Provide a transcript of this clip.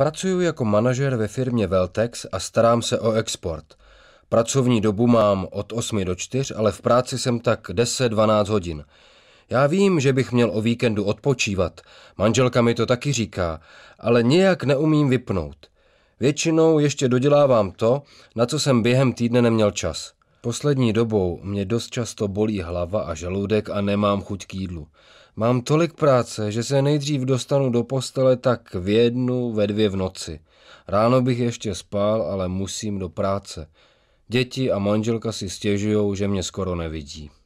Pracuji jako manažer ve firmě Veltex a starám se o export. Pracovní dobu mám od 8 do 4, ale v práci jsem tak 10-12 hodin. Já vím, že bych měl o víkendu odpočívat, manželka mi to taky říká, ale nějak neumím vypnout. Většinou ještě dodělávám to, na co jsem během týdne neměl čas. Poslední dobou mě dost často bolí hlava a žaludek a nemám chuť k jídlu. Mám tolik práce, že se nejdřív dostanu do postele tak v jednu, ve dvě v noci. Ráno bych ještě spal, ale musím do práce. Děti a manželka si stěžují, že mě skoro nevidí.